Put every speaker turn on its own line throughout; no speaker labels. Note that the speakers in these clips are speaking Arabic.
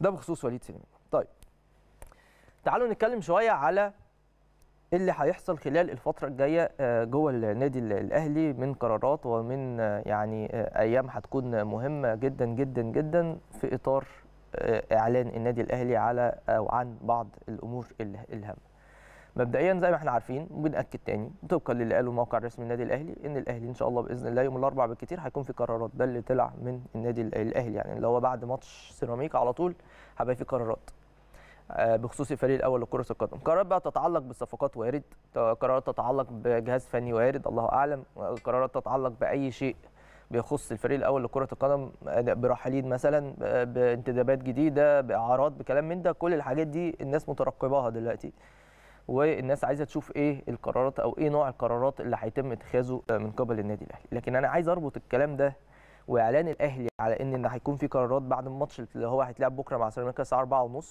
ده بخصوص وليد سليمان طيب تعالوا نتكلم شويه على اللي هيحصل خلال الفترة الجاية آه، جوه النادي الأهلي من قرارات ومن آه، يعني آه، أيام هتكون مهمة جدا جدا جدا في إطار إعلان النادي الأهلي على أو عن بعض الأمور الهامة. مبدئيا زي ما احنا عارفين وبناكد تاني طبقا للي قاله الموقع الرسمي للنادي الاهلي ان الاهلي ان شاء الله باذن الله يوم الاربع بالكتير هيكون في قرارات ده اللي طلع من النادي الاهلي يعني اللي هو بعد ماتش سيراميكا على طول هيبقى في قرارات آه، بخصوص الفريق الاول لكره القدم قرارات بقى تتعلق بالصفقات وارد قرارات تتعلق بجهاز فني وارد الله اعلم قرارات تتعلق باي شيء بيخص الفريق الاول لكره القدم برحالين مثلا آه، بانتدابات جديده باعارات بكلام من ده كل الحاجات دي الناس مترقباها دلوقتي والناس عايزه تشوف ايه القرارات او ايه نوع القرارات اللي هيتم اتخاذه من قبل النادي الاهلي لكن انا عايز اربط الكلام ده واعلان الاهلي على ان هيكون في قرارات بعد الماتش اللي هو هيتلعب بكره مع سيراميكا الساعه 4:30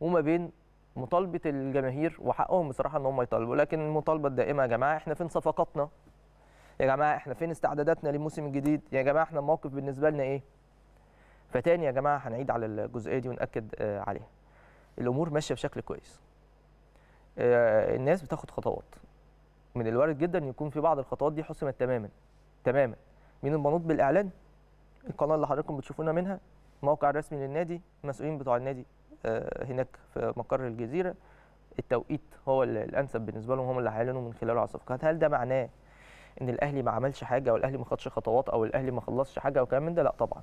وما بين مطالبه الجماهير وحقهم بصراحه ان هم يطالبوا لكن المطالبه الدائمه يا جماعه احنا فين صفقاتنا يا جماعه احنا فين استعداداتنا للموسم الجديد يا جماعه احنا الموقف بالنسبه لنا ايه فتاني يا جماعه هنعيد على الجزئيه دي وناكد آه، عليها الامور ماشيه بشكل كويس آه، الناس بتاخد خطوات من الوارد جدا يكون في بعض الخطوات دي حسمت تماما تماما مين المنوط بالاعلان القناه اللي حضراتكم بتشوفونا منها الموقع الرسمي للنادي المسؤولين بتوع النادي آه، هناك في مقر الجزيره التوقيت هو الانسب بالنسبه لهم هم اللي هيعلنوا من خلاله على الصفقات هل ده معناه ان الاهلي ما عملش حاجه او الاهلي ما خدش خطوات او الاهلي ما خلصش حاجه او كلام من ده لا طبعا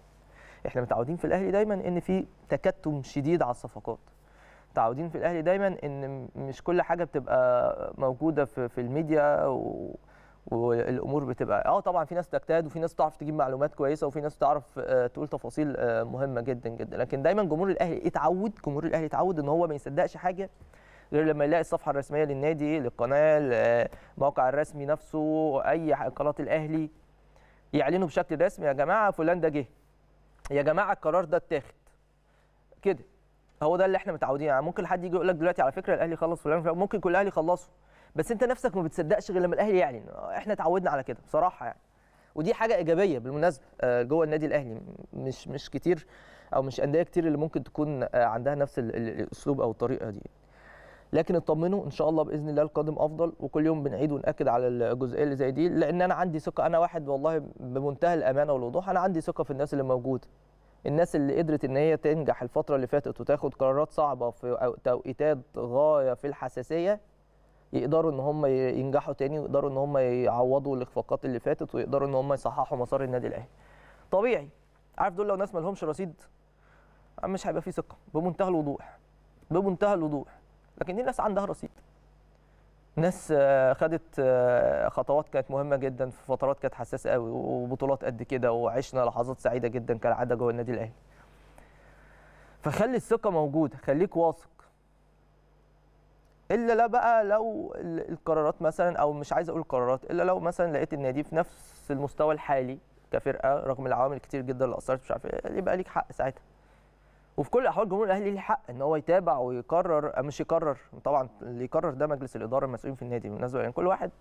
احنا متعودين في الاهلي دايما ان في تكتم شديد على الصفقات متعودين في الاهلي دايما ان مش كل حاجه بتبقى موجوده في, في الميديا و والامور بتبقى اه طبعا في ناس تجتهد وفي ناس تعرف تجيب معلومات كويسه وفي ناس تعرف آه، تقول تفاصيل آه، مهمه جدا جدا لكن دايما جمهور الاهلي اتعود جمهور الاهلي اتعود ان هو ما يصدقش حاجه غير لما يلاقي الصفحه الرسميه للنادي للقناه الموقع الرسمي نفسه اي قناه الاهلي يعلنوا بشكل رسمي يا جماعه فلان ده جه يا جماعه القرار ده اتاخد كده هو ده اللي احنا متعودين يعني ممكن حد يجي يقول لك دلوقتي على فكره الاهلي خلص فلان ممكن كل الاهلي خلصوا بس انت نفسك ما بتصدقش غير لما الاهلي يعلن احنا اتعودنا على كده بصراحه يعني ودي حاجه ايجابيه بالمناسبه آه، جوه النادي الاهلي مش مش كتير او مش انديه كتير اللي ممكن تكون آه، عندها نفس الاسلوب او الطريقه دي لكن اطمنوا ان شاء الله باذن الله القادم افضل وكل يوم بنعيد وناكد على الجزئيه اللي زي دي لان انا عندي ثقه انا واحد والله بمنتهى الامانه والوضوح انا عندي ثقه في الناس اللي موجوده الناس اللي قدرت ان هي تنجح الفتره اللي فاتت وتاخد قرارات صعبه في توقيتات غايه في الحساسيه يقدروا ان هم ينجحوا تاني ويقدروا ان هم يعوضوا الاخفاقات اللي فاتت ويقدروا ان هم يصححوا مسار النادي الاهلي طبيعي عارف دول لو ناس ما لهمش رصيد مش هيبقى في ثقه بمنتهى الوضوح بمنتهى الوضوح لكن دي ناس عندها رصيد ناس آه، خدت آه، خطوات كانت مهمه جدا في فترات كانت حساسه قوي وبطولات قد كده وعشنا لحظات سعيده جدا كالعاده جوه النادي الاهلي فخلي الثقه موجوده خليك واثق الا لا بقى لو القرارات مثلا او مش عايز اقول قرارات الا لو مثلا لقيت النادي في نفس المستوى الحالي كفرقه رغم العوامل الكتير جدا اللي اثرت مش عارف ايه يبقى ليك حق ساعتها وفي كل الاحوال جمهور الاهلي ليه حق ان هو يتابع ويقرر آه، مش يقرر طبعا اللي يقرر ده مجلس الاداره المسؤولين في النادي بالمناسبه يعني كل واحد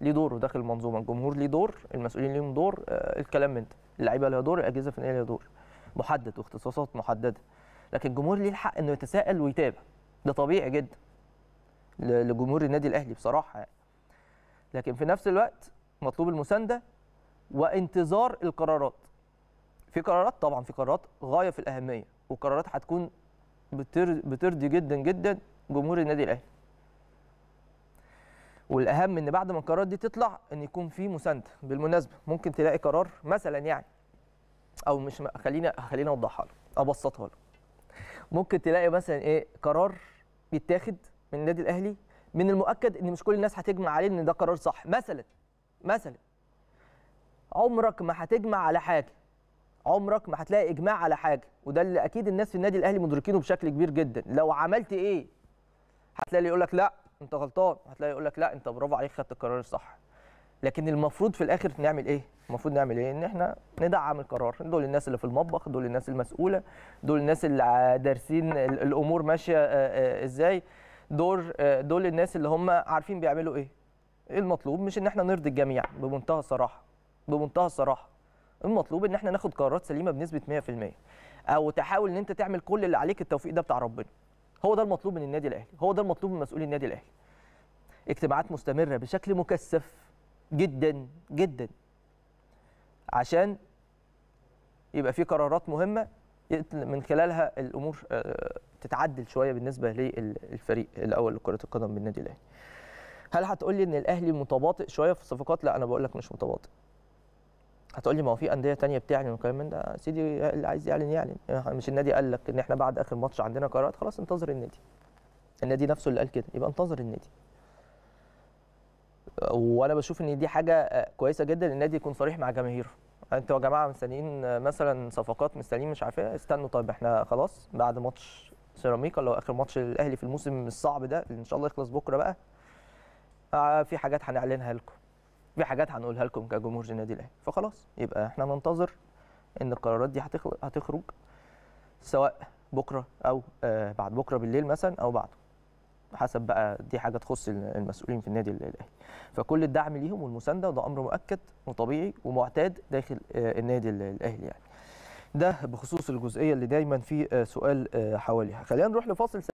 ليه دوره داخل المنظومه الجمهور ليه دور المسؤولين ليهم دور آه الكلام من ده اللعيبه ليها دور الاجهزه الفنيه ليها دور محدد واختصاصات محدده لكن الجمهور ليه الحق انه يتساءل ويتابع ده طبيعي جدا لجمهور النادي الاهلي بصراحه يعني. لكن في نفس الوقت مطلوب المسانده وانتظار القرارات في قرارات طبعا في قرارات غايه في الاهميه وقرارات هتكون بترضي جدا جدا جمهور النادي الاهلي والاهم ان بعد ما القرارات دي تطلع ان يكون في مسانده بالمناسبه ممكن تلاقي قرار مثلا يعني او مش خلينا خلينا اوضحها لك ابسطها لك ممكن تلاقي مثلا ايه قرار بيتاخد من النادي الاهلي من المؤكد ان مش كل الناس هتجمع عليه ان ده قرار صح مثلا مثلا عمرك ما هتجمع على حاجه عمرك ما هتلاقي اجماع على حاجه وده اللي اكيد الناس في النادي الاهلي مدركينه بشكل كبير جدا لو عملت ايه هتلاقي اللي يقول لك لا انت غلطان هتلاقي يقول لك لا انت برافو عليك خدت القرار الصح لكن المفروض في الاخر نعمل ايه المفروض نعمل ايه ان احنا ندعم القرار دول الناس اللي في المطبخ دول الناس المسؤوله دول الناس اللي دارسين الامور ماشيه آه، آه، ازاي دور آه، دول الناس اللي هم عارفين بيعملوا ايه ايه المطلوب مش ان احنا نرضي الجميع بمنتهى الصراحه بمنتهى الصراحه المطلوب ان احنا ناخد قرارات سليمه بنسبه 100% او تحاول ان انت تعمل كل اللي عليك التوفيق ده بتاع ربنا هو ده المطلوب من النادي الاهلي هو ده المطلوب من مسؤولي النادي الاهلي اجتماعات مستمره بشكل مكثف جدا جدا عشان يبقى في قرارات مهمه من خلالها الامور آه، تتعدل شويه بالنسبه للفريق الاول لكره القدم بالنادي الاهلي هل هتقول لي ان الاهلي متباطئ شويه في الصفقات لا انا بقول لك مش متباطئ هتقول لي ما هو في انديه تانية بتعلن والكلام من ده سيدي اللي عايز يعلن يعلن يعني مش النادي قال لك ان احنا بعد اخر ماتش عندنا قرارات خلاص انتظر النادي النادي نفسه اللي قال كده يبقى انتظر النادي وانا بشوف ان دي حاجه آه، كويسه جدا النادي يكون صريح مع جماهيره انتوا يا جماعه مستنيين آه، مثلا صفقات مستنيين مش عارف ايه استنوا طيب احنا خلاص بعد ماتش سيراميكا اللي هو اخر ماتش للاهلي في الموسم الصعب ده اللي ان شاء الله يخلص بكره بقى آه، في حاجات هنعلنها لكم في حاجات هنقولها لكم كجمهور النادي الاهلي فخلاص يبقى احنا ننتظر ان القرارات دي هتخرج سواء بكره او آه، بعد بكره بالليل مثلا او بعده حسب بقى دي حاجه تخص المسؤولين في النادي الاهلي فكل الدعم ليهم والمسانده وده امر مؤكد وطبيعي ومعتاد داخل آه، النادي الاهلي يعني ده بخصوص الجزئيه اللي دايما في آه، سؤال حواليها خلينا نروح لفاصل